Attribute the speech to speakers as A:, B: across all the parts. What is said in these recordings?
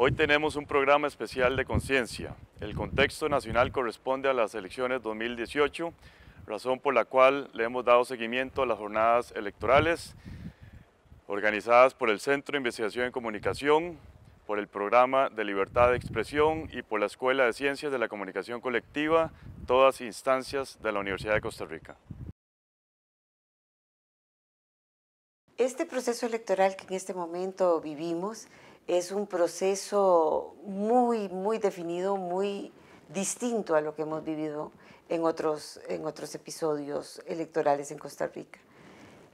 A: Hoy tenemos un programa especial de conciencia. El contexto nacional corresponde a las elecciones 2018, razón por la cual le hemos dado seguimiento a las jornadas electorales organizadas por el Centro de Investigación en Comunicación, por el Programa de Libertad de Expresión y por la Escuela de Ciencias de la Comunicación Colectiva, todas instancias de la Universidad de Costa Rica.
B: Este proceso electoral que en este momento vivimos es un proceso muy, muy definido, muy distinto a lo que hemos vivido en otros, en otros episodios electorales en Costa Rica.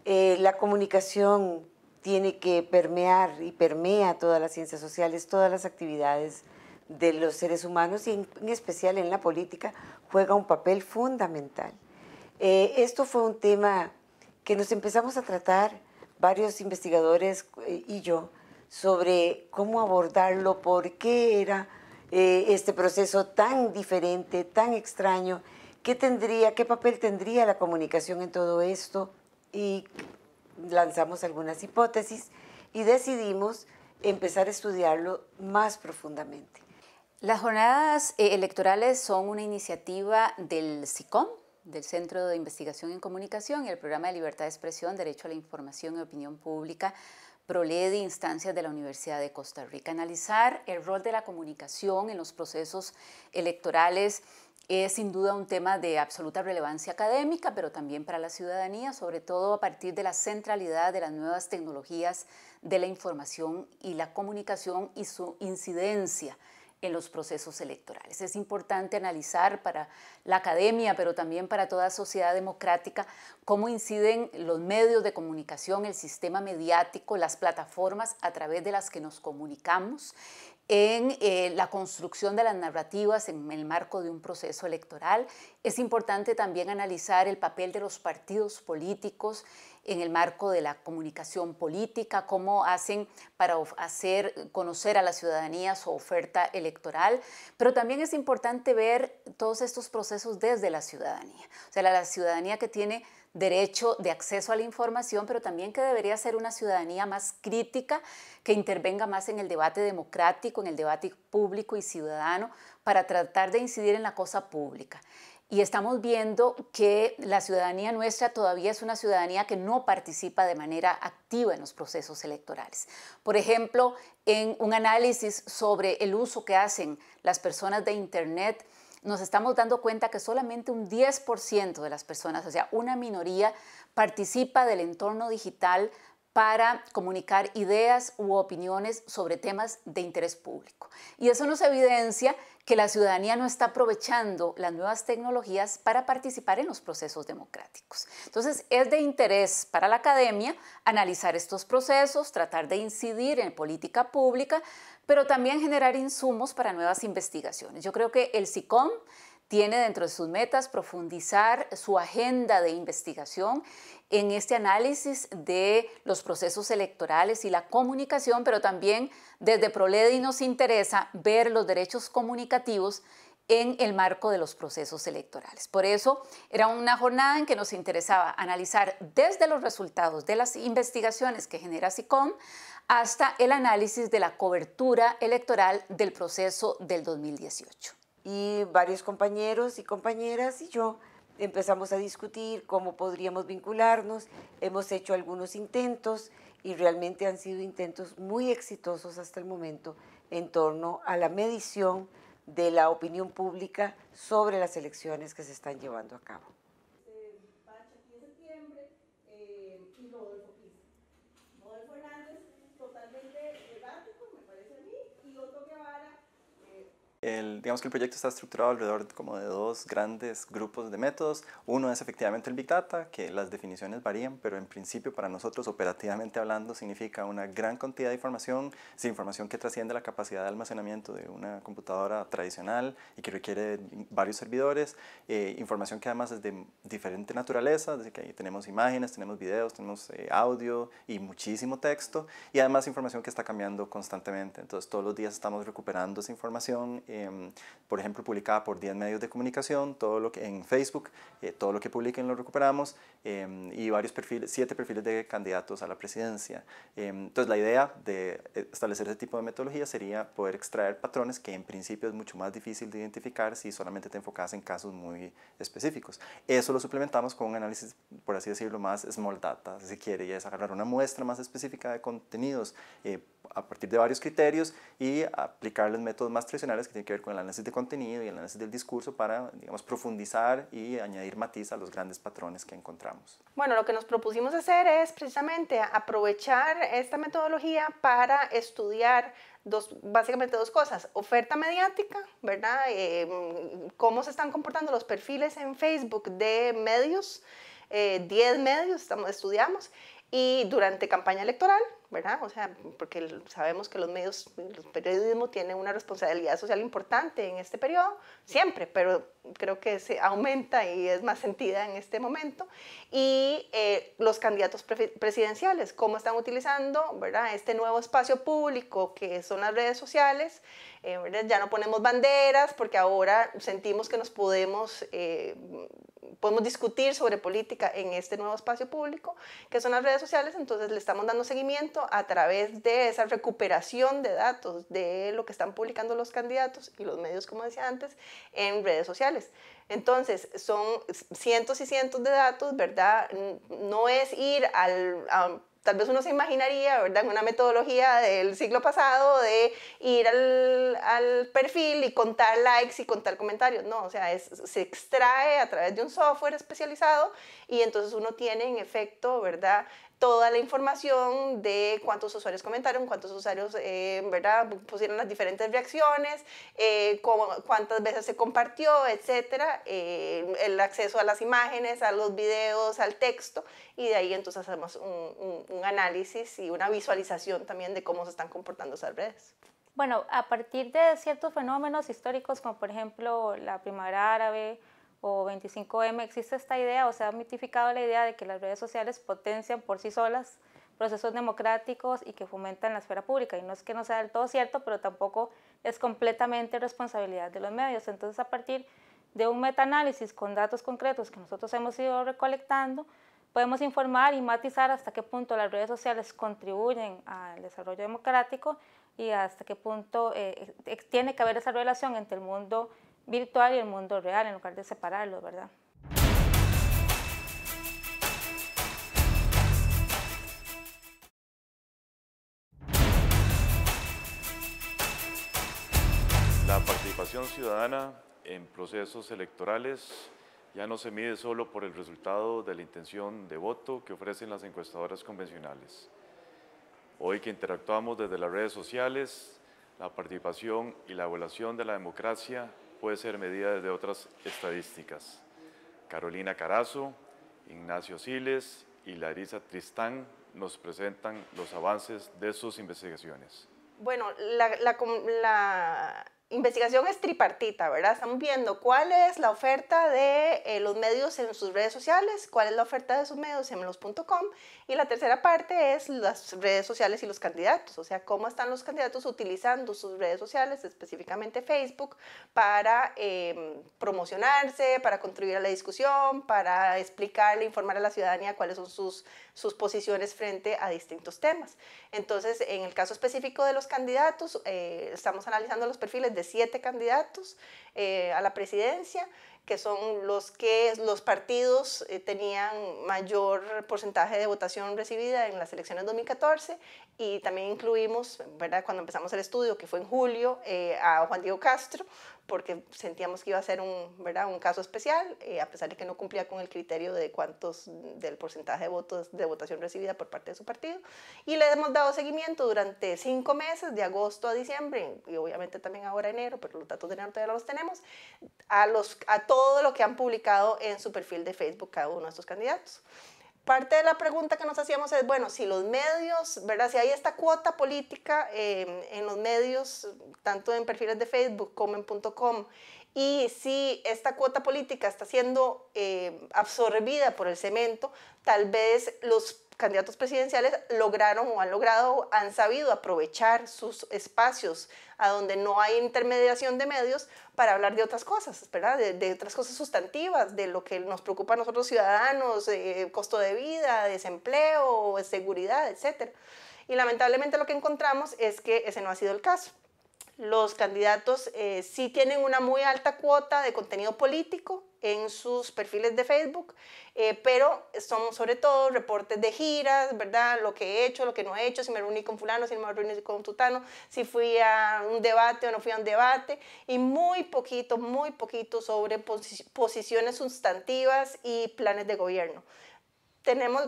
B: Eh, la comunicación tiene que permear y permea todas las ciencias sociales, todas las actividades de los seres humanos y en, especial en la política juega un papel fundamental. Eh, esto fue un tema que nos empezamos a tratar varios investigadores eh, y yo sobre cómo abordarlo, por qué era eh, este proceso tan diferente, tan extraño, qué tendría, qué papel tendría la comunicación en todo esto y lanzamos algunas hipótesis y decidimos
C: empezar a estudiarlo más profundamente. Las jornadas eh, electorales son una iniciativa del CICOM, del Centro de Investigación en Comunicación, y el Programa de Libertad de Expresión, Derecho a la Información y Opinión Pública Prole de instancias de la Universidad de Costa Rica. Analizar el rol de la comunicación en los procesos electorales es sin duda un tema de absoluta relevancia académica, pero también para la ciudadanía, sobre todo a partir de la centralidad de las nuevas tecnologías de la información y la comunicación y su incidencia en los procesos electorales. Es importante analizar para la academia, pero también para toda sociedad democrática, cómo inciden los medios de comunicación, el sistema mediático, las plataformas a través de las que nos comunicamos en eh, la construcción de las narrativas en el marco de un proceso electoral. Es importante también analizar el papel de los partidos políticos en el marco de la comunicación política, cómo hacen para hacer conocer a la ciudadanía su oferta electoral, pero también es importante ver todos estos procesos desde la ciudadanía, o sea, la, la ciudadanía que tiene derecho de acceso a la información, pero también que debería ser una ciudadanía más crítica, que intervenga más en el debate democrático, en el debate público y ciudadano, para tratar de incidir en la cosa pública. Y estamos viendo que la ciudadanía nuestra todavía es una ciudadanía que no participa de manera activa en los procesos electorales. Por ejemplo, en un análisis sobre el uso que hacen las personas de Internet, nos estamos dando cuenta que solamente un 10% de las personas, o sea, una minoría, participa del entorno digital para comunicar ideas u opiniones sobre temas de interés público. Y eso nos evidencia que la ciudadanía no está aprovechando las nuevas tecnologías para participar en los procesos democráticos. Entonces, es de interés para la academia analizar estos procesos, tratar de incidir en política pública, pero también generar insumos para nuevas investigaciones. Yo creo que el SICOM tiene dentro de sus metas profundizar su agenda de investigación en este análisis de los procesos electorales y la comunicación, pero también desde ProLEDI nos interesa ver los derechos comunicativos en el marco de los procesos electorales. Por eso era una jornada en que nos interesaba analizar desde los resultados de las investigaciones que genera SICOM hasta el análisis de la cobertura electoral del proceso del 2018 y varios compañeros y compañeras y yo empezamos a discutir cómo
B: podríamos vincularnos, hemos hecho algunos intentos y realmente han sido intentos muy exitosos hasta el momento en torno a la medición de la opinión pública sobre las elecciones que se están llevando a cabo.
D: digamos que el proyecto está estructurado alrededor como de dos grandes grupos de métodos. Uno es efectivamente el Big Data, que las definiciones varían, pero en principio para nosotros operativamente hablando significa una gran cantidad de información, es información que trasciende la capacidad de almacenamiento de una computadora tradicional y que requiere varios servidores, eh, información que además es de diferente naturaleza, es decir, que ahí tenemos imágenes, tenemos videos, tenemos eh, audio y muchísimo texto, y además información que está cambiando constantemente. Entonces todos los días estamos recuperando esa información. Um. por ejemplo, publicada por 10 medios de comunicación, todo lo que en Facebook, eh, todo lo que publiquen lo recuperamos em, y varios perfiles, siete perfiles de candidatos a la presidencia. Em, entonces, la idea de eh, establecer ese tipo de metodología sería poder extraer patrones que en principio es mucho más difícil de identificar si solamente te enfocas en casos muy específicos. Eso lo suplementamos con un análisis, por así decirlo, más small data, si se quiere, y es agarrar una muestra más específica de contenidos eh, a partir de varios criterios y aplicarles métodos más tradicionales que tienen que ver con el análisis de contenido y el análisis del discurso para, digamos, profundizar y añadir matiz a los grandes patrones que encontramos.
E: Bueno, lo que nos propusimos hacer es precisamente aprovechar esta metodología para estudiar dos, básicamente dos cosas, oferta mediática, ¿verdad? Em, cómo se están comportando los perfiles en Facebook de medios, 10 eh, medios estamos, estudiamos, y durante campaña electoral, ¿verdad? O sea, porque sabemos que los medios, el periodismo tiene una responsabilidad social importante en este periodo, siempre, pero creo que se aumenta y es más sentida en este momento. Y eh, los candidatos presidenciales, cómo están utilizando, ¿verdad? Este nuevo espacio público que son las redes sociales, eh, Ya no ponemos banderas porque ahora sentimos que nos podemos... Eh, podemos discutir sobre política en este nuevo espacio público, que son las redes sociales, entonces le estamos dando seguimiento a través de esa recuperación de datos de lo que están publicando los candidatos y los medios, como decía antes, en redes sociales. Entonces, son cientos y cientos de datos, ¿verdad? No es ir al tal vez uno se imaginaría, ¿verdad? en Una metodología del siglo pasado de ir al, perfil y contar likes y contar comentarios. No, o sea, se extrae a través de un software especializado y entonces uno tiene en efecto, ¿verdad? toda la información de cuántos usuarios comentaron, cuántos usuarios eh, ¿verdad? pusieron las diferentes reacciones, eh, cuántas veces se compartió, etcétera, eh, el acceso a las imágenes, a los videos, al texto, y de ahí entonces hacemos un, un análisis y una visualización también de cómo se están comportando esas redes.
F: Bueno, a partir de ciertos fenómenos históricos, como por ejemplo la primavera árabe, o 25M, existe esta idea o se ha mitificado la idea de que las redes sociales potencian por sí solas procesos democráticos y que fomentan la esfera pública. Y no es que no sea del todo cierto, pero tampoco es completamente responsabilidad de los medios. Entonces, a partir de un metaanálisis con datos concretos que nosotros hemos ido recolectando, podemos informar y matizar hasta qué punto las redes sociales contribuyen al desarrollo democrático y hasta qué punto eh, eh, tiene que haber esa relación entre el mundo virtual y el mundo real, en lugar de separarlos, ¿verdad?
A: La participación ciudadana en procesos electorales ya no se mide solo por el resultado de la intención de voto que ofrecen las encuestadoras convencionales. Hoy que interactuamos desde las redes sociales, la participación y la evaluación de la democracia puede ser medida desde otras estadísticas. Carolina Carazo, Ignacio Siles y Larisa Tristán nos presentan los avances de sus investigaciones.
E: Bueno, la, investigación es tripartita, ¿verdad? Estamos viendo cuál es la oferta de eh, los medios en sus redes sociales, cuál es la oferta de sus medios en los.com y la tercera parte es las redes sociales y los candidatos, o sea, cómo están los candidatos utilizando sus redes sociales, específicamente Facebook, para em, promocionarse, para contribuir a la discusión, para explicarle, informar a la ciudadanía cuáles son sus, sus posiciones frente a distintos temas. Entonces, en el caso específico de los candidatos, eh, estamos analizando los perfiles de siete candidatos eh, a la presidencia, que son los que los partidos eh, tenían mayor porcentaje de votación recibida en las elecciones 2014 y también incluimos, ¿verdad? cuando empezamos el estudio, que fue en julio, eh, a Juan Diego Castro, porque sentíamos que iba a ser un, ¿verdad? un caso especial, eh, a pesar de que no cumplía con el criterio de cuántos del porcentaje de votos de votación recibida por parte de su partido. Y le hemos dado seguimiento durante cinco meses, de agosto a diciembre, y obviamente también ahora enero, pero los datos de enero todavía los tenemos, a, los, a todo lo que han publicado en su perfil de Facebook cada uno de estos candidatos parte de la pregunta que nos hacíamos es, bueno, si los medios, ¿verdad? Si hay esta cuota política em, en los medios, tanto en perfiles de Facebook como en .com, y si esta cuota política está siendo em, absorbida por el cemento, tal vez los candidatos presidenciales lograron o han logrado, han sabido aprovechar sus espacios a donde no hay intermediación de medios para hablar de otras cosas, ¿verdad? De, otras cosas sustantivas, de lo que nos preocupa a nosotros ciudadanos, eh, costo de vida, desempleo, seguridad, etc. Y lamentablemente lo que encontramos es que ese no ha sido el caso los candidatos eh, sí tienen una muy alta cuota de contenido político en sus perfiles de Facebook, eh, pero son sobre todo reportes de giras, ¿verdad? Lo que he hecho, lo que no he hecho, si me reuní con fulano, si me reuní con tutano, si fui a un debate o no fui a un debate, y muy poquito, muy poquito sobre posiciones sustantivas y planes de gobierno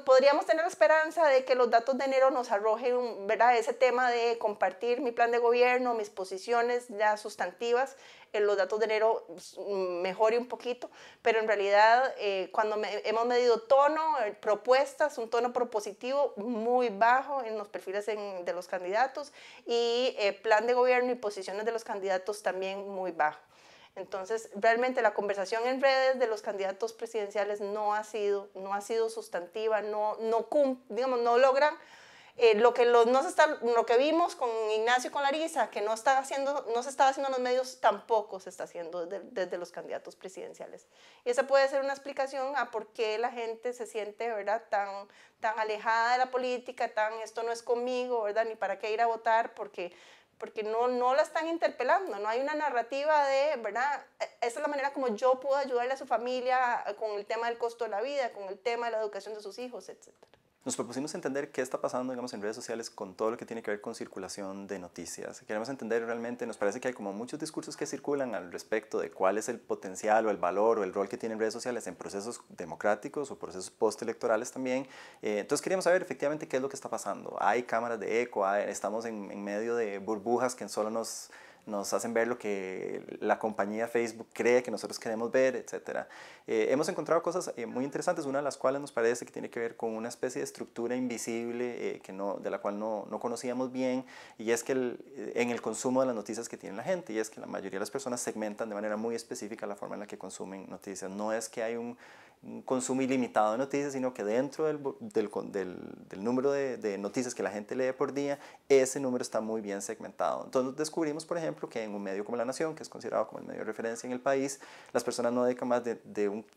E: podríamos tener la esperanza de que los datos de enero nos arrojen ¿verdad? ese tema de compartir mi plan de gobierno, mis posiciones ya sustantivas, en eh, los datos de enero pues, mejore un poquito, pero en realidad eh, cuando hemos medido tono, eh, propuestas, un tono propositivo muy bajo en los perfiles de los candidatos y plan de gobierno y posiciones de los candidatos también muy bajo. Entonces, realmente la conversación en redes de los candidatos presidenciales no ha sido, no ha sido sustantiva, no, no, digamos, no logran eh, lo, que no está, lo que vimos con Ignacio y con Larisa, que no, está haciendo, no se estaba haciendo en los medios, tampoco se está haciendo desde, desde, los candidatos presidenciales. Y esa puede ser una explicación a por qué la gente se siente ¿verdad? Tan, tan alejada de la política, tan esto no es conmigo, ¿verdad? ni para qué ir a votar, porque porque no, no la están interpelando, no hay una narrativa de, ¿verdad? E-, esa es la manera como yo puedo ayudarle a su familia con el tema del costo de la vida, con el tema de la educación de sus hijos, etcétera.
D: Nos propusimos entender qué está pasando, digamos, en redes sociales con todo lo que tiene que ver con circulación de noticias. Queremos entender realmente, nos parece que hay como muchos discursos que circulan al respecto de cuál es el potencial o el valor o el rol que tienen redes sociales en procesos democráticos o procesos postelectorales también. Eh, entonces queríamos saber efectivamente qué es lo que está pasando. Hay cámaras de eco, estamos en, en medio de burbujas que solo nos nos hacen ver lo que la compañía Facebook cree que nosotros queremos ver, etc. Eh, hemos encontrado cosas eh, muy interesantes, una de las cuales nos parece que tiene que ver con una especie de estructura invisible eh, que no, de la cual no, conocíamos bien, y es que en el consumo de las noticias que tiene la gente, y es que la mayoría de las personas segmentan de manera muy específica la forma en la que consumen noticias. No es que hay un un consumo ilimitado de noticias, sino que dentro del, número de, noticias que la gente lee por día, ese número está muy bien segmentado. Entonces descubrimos, por ejemplo, que en un medio como La Nación, que es considerado como el medio de referencia en el país, las personas no dedican más de,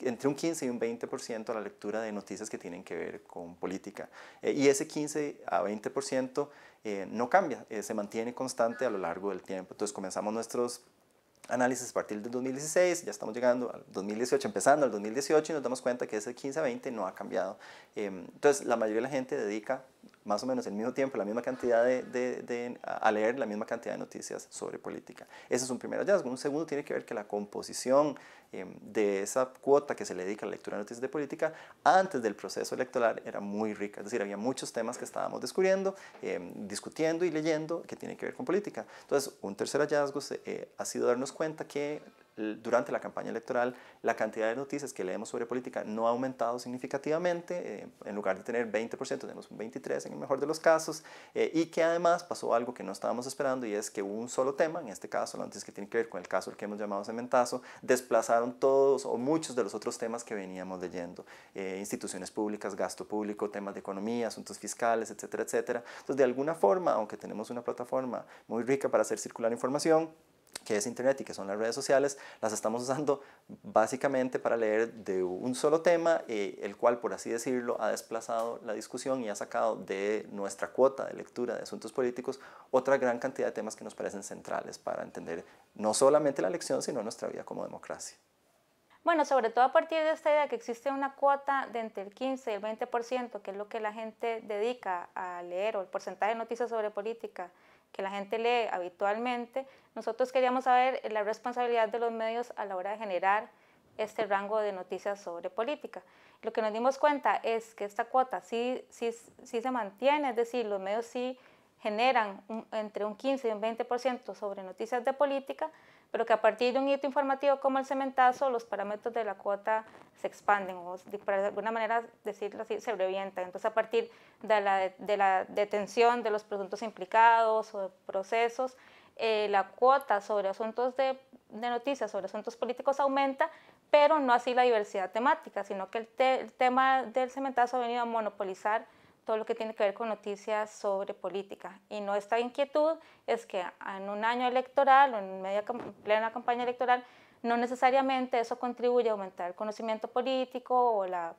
D: entre un 15 y un 20% a la lectura de noticias que tienen que ver con política. Eh, y ese 15 a 20% eh, no cambia, eh, se mantiene constante a lo largo del tiempo. Entonces comenzamos nuestros análisis a partir del 2016, ya estamos llegando al 2018, empezando al 2018 y nos damos cuenta que ese 15-20 no ha cambiado. Em, entonces, la mayoría de la gente dedica más o menos el mismo tiempo, la misma cantidad de, a leer la misma cantidad de noticias sobre política. Ese es un primer hallazgo. Un segundo tiene que ver que la composición em, de esa cuota que se le dedica a la lectura de noticias de política antes del proceso electoral era muy rica. Es decir, había muchos temas que estábamos descubriendo, em, discutiendo y leyendo que tienen que ver con política. Entonces, un tercer hallazgo eh, ha sido darnos cuenta que durante la campaña electoral, la cantidad de noticias que leemos sobre política no ha aumentado significativamente, eh, en lugar de tener 20%, tenemos un 23% en el mejor de los casos, eh, y que además pasó algo que no estábamos esperando y es que un solo tema, en este caso, lo antes que tiene que ver con el caso que hemos llamado cementazo, desplazaron todos o muchos de los otros temas que veníamos leyendo, eh, instituciones públicas, gasto público, temas de economía, asuntos fiscales, etcétera, etcétera. Entonces, de alguna forma, aunque tenemos una plataforma muy rica para hacer circular información, que es Internet y que son las redes sociales, las estamos usando básicamente para leer de un solo tema, eh, el cual, por así decirlo, ha desplazado la discusión y ha sacado de nuestra cuota de lectura de asuntos políticos otra gran cantidad de temas que nos parecen centrales para entender no solamente la elección, sino nuestra vida como democracia.
F: Bueno, sobre todo a partir de esta idea que existe una cuota de entre el 15 y el 20%, que es lo que la gente dedica a leer, o el porcentaje de noticias sobre política que la gente lee habitualmente, nosotros queríamos saber la responsabilidad de los medios a la hora de generar este rango de noticias sobre política. Lo que nos dimos cuenta es que esta cuota sí, se mantiene, es decir, los medios sí generan entre un 15 y un 20% sobre noticias de política, pero que a partir de un hito informativo como el cementazo, los parámetros de la cuota se expanden o de, alguna manera decirlo así, se revientan. Entonces a partir de la, de la detención de los presuntos implicados o de procesos, eh, la cuota sobre asuntos de, de, noticias, sobre asuntos políticos aumenta, pero no así la diversidad temática, sino que el tema del cementazo ha venido a monopolizar todo lo que tiene que ver con noticias sobre política. Y nuestra inquietud es que en un año electoral o en media, plena campaña electoral, no necesariamente eso contribuye a aumentar el conocimiento político o la,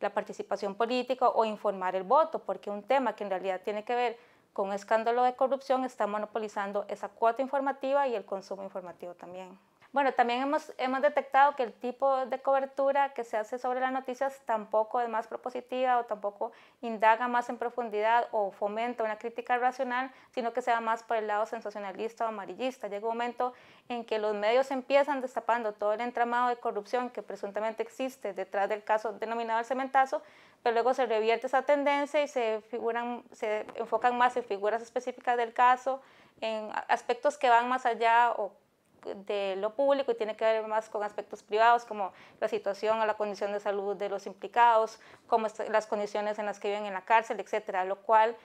F: la participación política o informar el voto, porque un tema que en realidad tiene que ver con un escándalo de corrupción está monopolizando esa cuota informativa y el consumo informativo también. Bueno, también hemos, hemos detectado que el tipo de cobertura que se hace sobre las noticias tampoco es más propositiva o tampoco indaga más en profundidad o fomenta una crítica racional, sino que se va más por el lado sensacionalista o amarillista. Llega un momento en que los medios empiezan destapando todo el entramado de corrupción que presuntamente existe detrás del caso denominado el cementazo, pero luego se revierte esa tendencia y se, figuran, se enfocan más en figuras específicas del caso, en aspectos que van más allá o de lo público y tiene que ver más con aspectos privados como la situación o la condición de salud de los implicados, como las condiciones en las que viven en la cárcel, etcétera, lo cual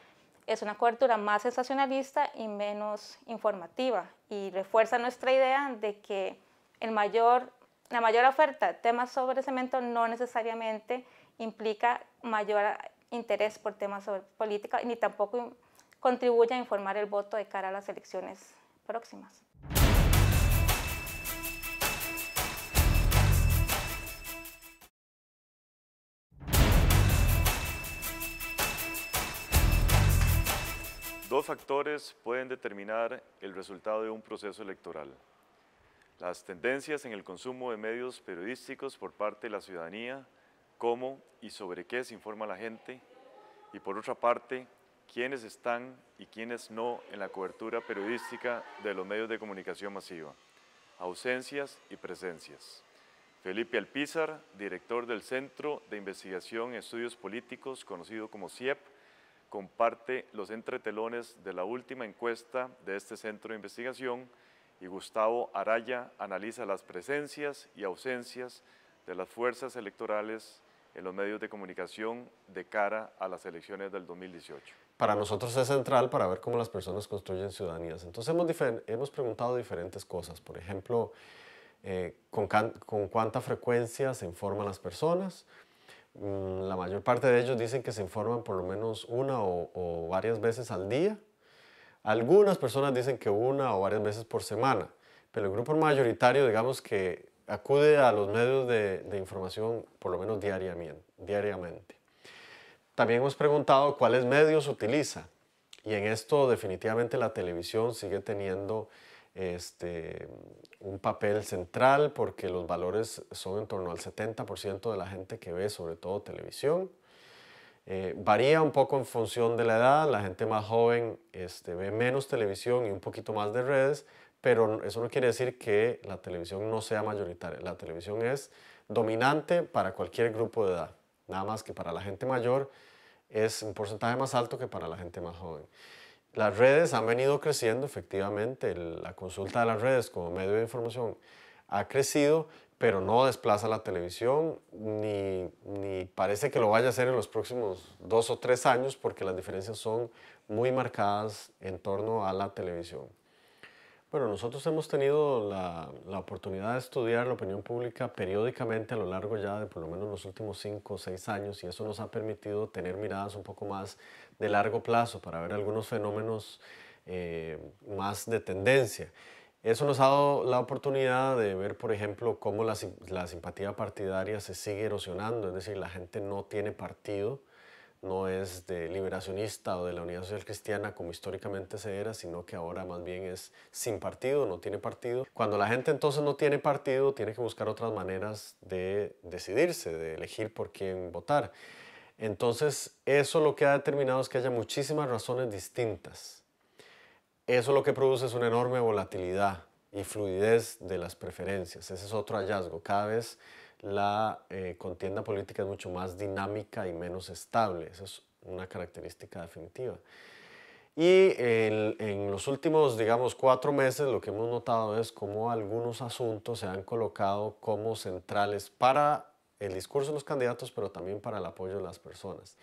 F: es una cobertura más sensacionalista y menos informativa y refuerza nuestra idea de que el mayor, la mayor oferta de temas sobre cemento no necesariamente implica mayor interés por temas sobre política ni tampoco contribuye a informar el voto de cara a las elecciones próximas.
A: factores pueden determinar el resultado de un proceso electoral. Las tendencias en el consumo de medios periodísticos por parte de la ciudadanía, cómo y sobre qué se informa la gente, y por otra parte, quiénes están y quiénes no en la cobertura periodística de los medios de comunicación masiva, ausencias y presencias. Felipe Alpizar, director del Centro de Investigación y Estudios Políticos, conocido como CIEP, comparte los entretelones de la última encuesta de este centro de investigación y Gustavo Araya analiza las presencias y ausencias de las fuerzas electorales en los medios de comunicación de cara a las elecciones del 2018.
G: Para nosotros es central para ver cómo las personas construyen ciudadanías. Entonces hemos, hemos preguntado diferentes cosas, por ejemplo, eh, con cuánta frecuencia se informan las personas, Mm, la mayor parte de ellos dicen que se informan por lo menos una o, varias veces al día. Algunas personas dicen que una o varias veces por semana, pero el grupo mayoritario, digamos que acude a los medios de, de información por lo menos diariamente. También hemos preguntado cuáles medios utiliza y en esto definitivamente la televisión sigue teniendo este, un papel central porque los valores son en torno al 70% de la gente que ve sobre todo televisión. Eh, varía un poco en función de la edad, la gente más joven este, ve menos televisión y un poquito más de redes, pero eso no quiere decir que la televisión no sea mayoritaria. La televisión es dominante para cualquier grupo de edad, nada más que para la gente mayor es un porcentaje más alto que para la gente más joven. Las redes han venido creciendo, efectivamente, la consulta de las redes como medio de información ha crecido, pero no desplaza la televisión, ni, parece que lo vaya a hacer en los próximos dos o tres años, porque las diferencias son muy marcadas en torno a la televisión. Bueno, nosotros hemos tenido la, oportunidad de estudiar la opinión pública periódicamente a lo largo ya de por lo menos los últimos cinco o seis años y eso nos ha permitido tener miradas un poco más de largo plazo para ver algunos fenómenos eh, más de tendencia. Eso nos ha dado la oportunidad de ver, por ejemplo, cómo la simpatía partidaria se sigue erosionando, es decir, la gente no tiene partido no es de liberacionista o de la Unidad Social Cristiana como históricamente se era, sino que ahora más bien es sin partido, no tiene partido. Cuando la gente entonces no tiene partido, tiene que buscar otras maneras de decidirse, de elegir por quién votar. Entonces, eso lo que ha determinado es que haya muchísimas razones distintas. Eso lo que produce es una enorme volatilidad y fluidez de las preferencias. Ese es otro hallazgo. Cada vez la eh, contienda política es mucho más dinámica y menos estable. Esa es una característica definitiva. Y en los últimos, digamos, cuatro meses lo que hemos notado es cómo algunos asuntos se han colocado como centrales para el discurso de los candidatos, pero también para el apoyo de las personas.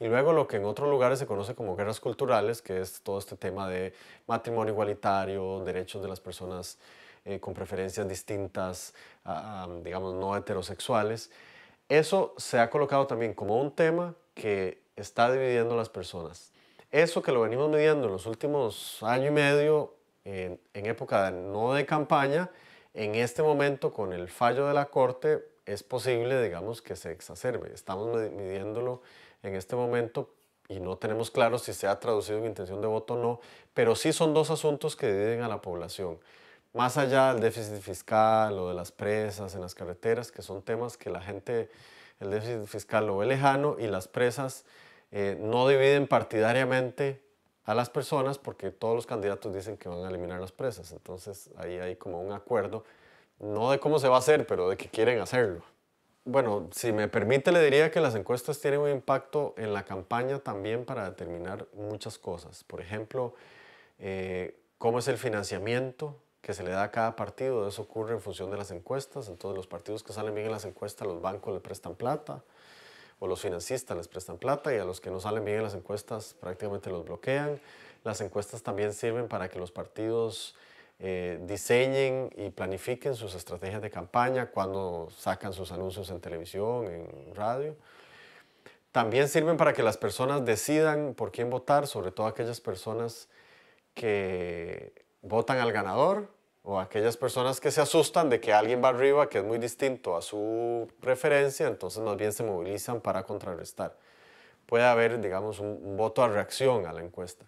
G: Y luego lo que en otros lugares se conoce como guerras culturales, que es todo este tema de matrimonio igualitario, derechos de las personas eh, con preferencias distintas, digamos, no heterosexuales. Eso se ha colocado también como un tema que está dividiendo a las personas. Eso que lo venimos midiendo en los últimos año y medio, en, época no de campaña, en este momento con el fallo de la Corte es posible, digamos, que se exacerbe. Estamos midiéndolo en este momento y no tenemos claro si se ha traducido en intención de voto o no, pero sí son dos asuntos que dividen a la población más allá del déficit fiscal o de las presas en las carreteras, que son temas que la gente, el déficit fiscal lo ve lejano y las presas eh, no dividen partidariamente a las personas porque todos los candidatos dicen que van a eliminar las presas. Entonces ahí hay como un acuerdo, no de cómo se va a hacer, pero de que quieren hacerlo. Bueno, si me permite, le diría que las encuestas tienen un impacto en la campaña también para determinar muchas cosas. Por ejemplo, eh, cómo es el financiamiento que se le da a cada partido, eso ocurre en función de las encuestas, entonces los partidos que salen bien en las encuestas, los bancos le prestan plata, o los financistas les prestan plata, y a los que no salen bien en las encuestas prácticamente los bloquean. Las encuestas también sirven para que los partidos eh, diseñen y planifiquen sus estrategias de campaña, cuando sacan sus anuncios en televisión, en radio. También sirven para que las personas decidan por quién votar, sobre todo aquellas personas que votan al ganador o aquellas personas que se asustan de que alguien va arriba que es muy distinto a su preferencia, entonces más bien se movilizan para contrarrestar. Puede haber, digamos, un, voto a reacción a la encuesta.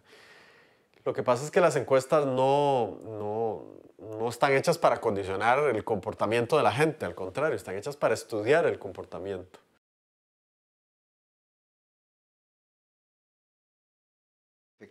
G: Lo que pasa es que las encuestas no, no, están hechas para condicionar el comportamiento de la
H: gente, al contrario, están hechas para estudiar el comportamiento.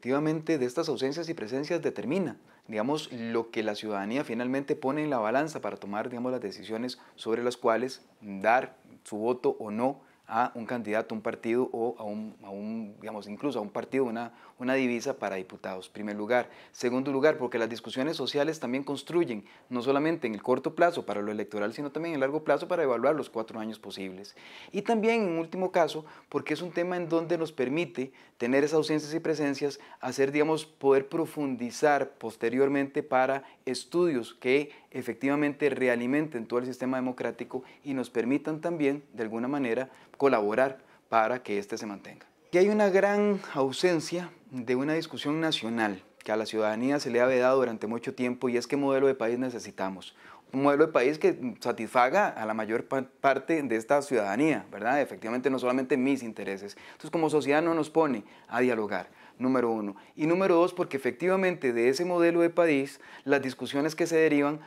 H: efectivamente de estas ausencias y presencias determina, digamos, lo que la ciudadanía finalmente pone en la balanza para tomar, digamos, las decisiones sobre las cuales dar su voto o no a un candidato, a un partido o a un, digamos, incluso a un partido, una, una divisa para diputados, primer lugar. Segundo lugar, porque las discusiones sociales también construyen, no solamente en el corto plazo para lo electoral, sino también en el largo plazo para evaluar los cuatro años posibles. Y también, en último caso, porque es un tema en donde nos permite tener esas ausencias y presencias, hacer, digamos, poder profundizar posteriormente para estudios que efectivamente realimenten todo el sistema democrático y nos permitan también, de alguna manera, colaborar para que éste se mantenga. Y hay una gran ausencia de una discusión nacional que a la ciudadanía se le ha vedado durante mucho tiempo y es qué modelo de país necesitamos. Un modelo de país que satisfaga a la mayor parte de esta ciudadanía, ¿verdad? Efectivamente, no solamente mis intereses. Entonces, como sociedad no nos pone a dialogar número uno. Y número dos, porque efectivamente de ese modelo de país, las discusiones que se derivan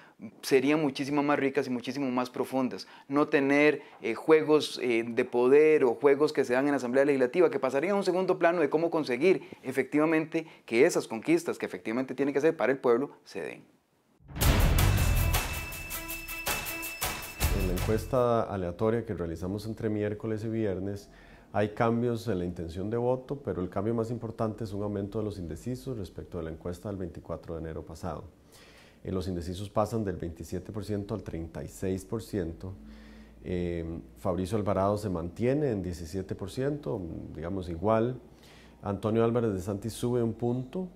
H: serían muchísimo más ricas y muchísimo más profundas. No tener eh, juegos eh, de poder o juegos que se dan en la Asamblea Legislativa, que pasarían a un segundo plano de cómo conseguir efectivamente que esas conquistas que efectivamente tienen que ser para el pueblo se den.
G: En la encuesta aleatoria que realizamos entre miércoles y viernes, hay cambios en la intención de voto, pero el cambio más importante es un aumento de los indecisos respecto de la encuesta del 24 de enero pasado. los indecisos pasan del 27% al 36%. Em, Fabricio Alvarado se mantiene en 17%, digamos igual. Antonio Álvarez de Santi sube un punto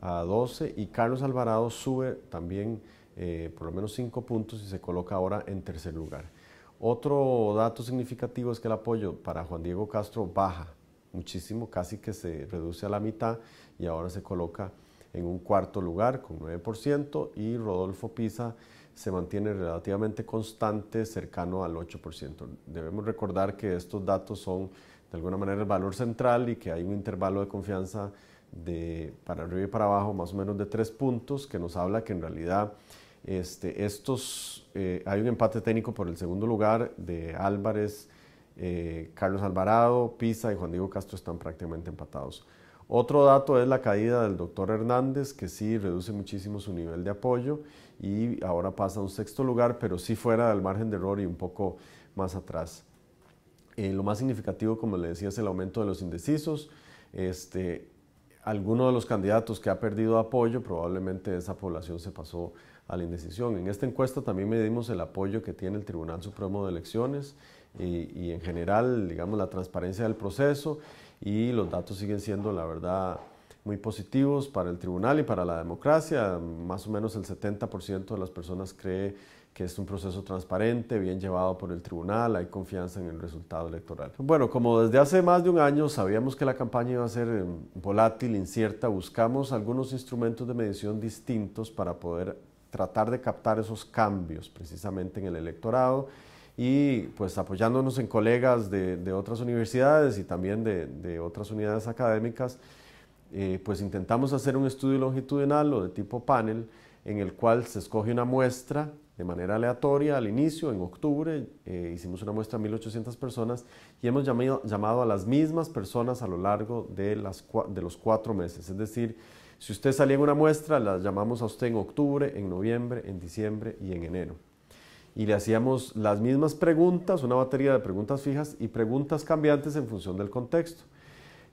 G: a 12 y Carlos Alvarado sube también eh, por lo menos 5 puntos y se coloca ahora en tercer lugar. Otro dato significativo es que el apoyo para Juan Diego Castro baja muchísimo, casi que se reduce a la mitad y ahora se coloca en un cuarto lugar con 9% y Rodolfo Pisa se mantiene relativamente constante, cercano al 8%. Debemos recordar que estos datos son de alguna manera el valor central y que hay un intervalo de confianza de para arriba y para abajo más o menos de 3 puntos que nos habla que en realidad este, estos, eh, hay un empate técnico por el segundo lugar de Álvarez, eh, Carlos Alvarado, Pisa y Juan Diego Castro están prácticamente empatados. Otro dato es la caída del doctor Hernández, que sí reduce muchísimo su nivel de apoyo y ahora pasa a un sexto lugar, pero sí fuera del margen de error y un poco más atrás. Eh, lo más significativo, como le decía, es el aumento de los indecisos. Este, alguno de los candidatos que ha perdido apoyo, probablemente esa población se pasó a la indecisión. En esta encuesta también medimos el apoyo que tiene el Tribunal Supremo de Elecciones y, en general, digamos, la transparencia del proceso y los datos siguen siendo, la verdad, muy positivos para el tribunal y para la democracia. Más o menos el 70% de las personas cree que es un proceso transparente, bien llevado por el tribunal, hay confianza en el resultado electoral. Bueno, como desde hace más de un año sabíamos que la campaña iba a ser em, volátil, incierta, buscamos algunos instrumentos de medición distintos para poder tratar de captar esos cambios precisamente en el electorado y pues apoyándonos en colegas de, otras universidades y también de, otras unidades académicas, eh, pues intentamos hacer un estudio longitudinal o de tipo panel en el cual se escoge una muestra de manera aleatoria al inicio, en octubre, eh, hicimos una muestra a 1.800 personas y hemos llamado, llamado, a las mismas personas a lo largo de, las, de los cuatro meses, es decir, si usted salía en una muestra, la llamamos a usted en octubre, en noviembre, en diciembre y en enero. Y le hacíamos las mismas preguntas, una batería de preguntas fijas y preguntas cambiantes en función del contexto.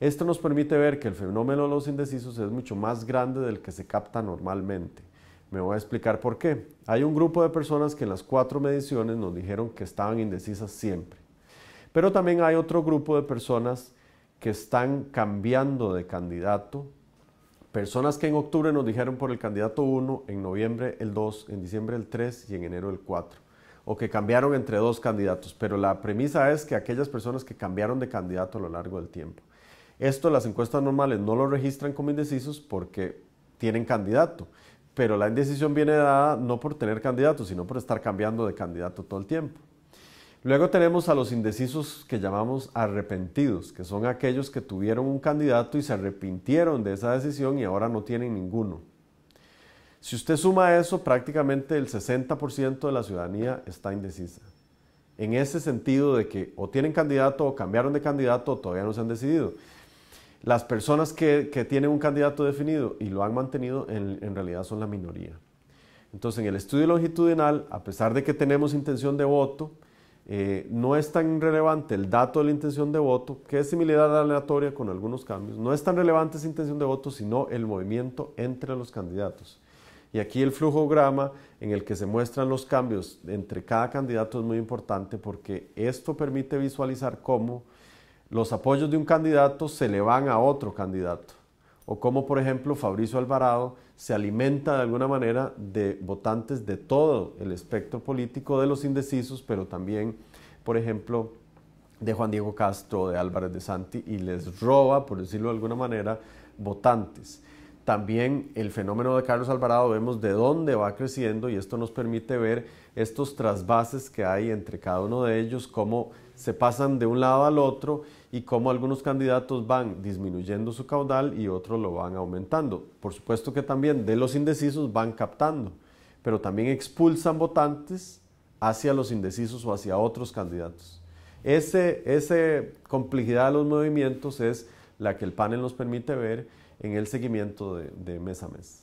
G: Esto nos permite ver que el fenómeno de los indecisos es mucho más grande del que se capta normalmente. Me voy a explicar por qué. Hay un grupo de personas que en las cuatro mediciones nos dijeron que estaban indecisas siempre. Pero también hay otro grupo de personas que están cambiando de candidato Personas que en octubre nos dijeron por el candidato 1, en noviembre el 2, en diciembre el 3 y en enero el 4. O que cambiaron entre dos candidatos. Pero la premisa es que aquellas personas que cambiaron de candidato a lo largo del tiempo. Esto las encuestas normales no lo registran como indecisos porque tienen candidato. Pero la indecisión viene dada no por tener candidato, sino por estar cambiando de candidato todo el tiempo. Luego tenemos a los indecisos que llamamos arrepentidos, que son aquellos que tuvieron un candidato y se arrepintieron de esa decisión y ahora no tienen ninguno. Si usted suma eso, prácticamente el 60% de la ciudadanía está indecisa. En ese sentido de que o tienen candidato o cambiaron de candidato o todavía no se han decidido. Las personas que, tienen un candidato definido y lo han mantenido en realidad son la minoría. Entonces en el estudio longitudinal, a pesar de que tenemos intención de voto, eh, no es tan relevante el dato de la intención de voto, que es similar a la aleatoria con algunos cambios. No es tan relevante esa intención de voto, sino el movimiento entre los candidatos. Y aquí el flujograma en el que se muestran los cambios entre cada candidato es muy importante porque esto permite visualizar cómo los apoyos de un candidato se le van a otro candidato o cómo, por ejemplo, Fabrizio Alvarado se alimenta de alguna manera de votantes de todo el espectro político, de los indecisos, pero también, por ejemplo, de Juan Diego Castro, de Álvarez de Santi, y les roba, por decirlo de alguna manera, votantes también el fenómeno de Carlos Alvarado, vemos de dónde va creciendo y esto nos permite ver estos trasvases que hay entre cada uno de ellos, cómo se pasan de un lado al otro y cómo algunos candidatos van disminuyendo su caudal y otros lo van aumentando. Por supuesto que también de los indecisos van captando, pero también expulsan votantes hacia los indecisos o hacia otros candidatos. Esa complejidad de los movimientos es la que el panel nos permite ver en el seguimiento de, mes a mes.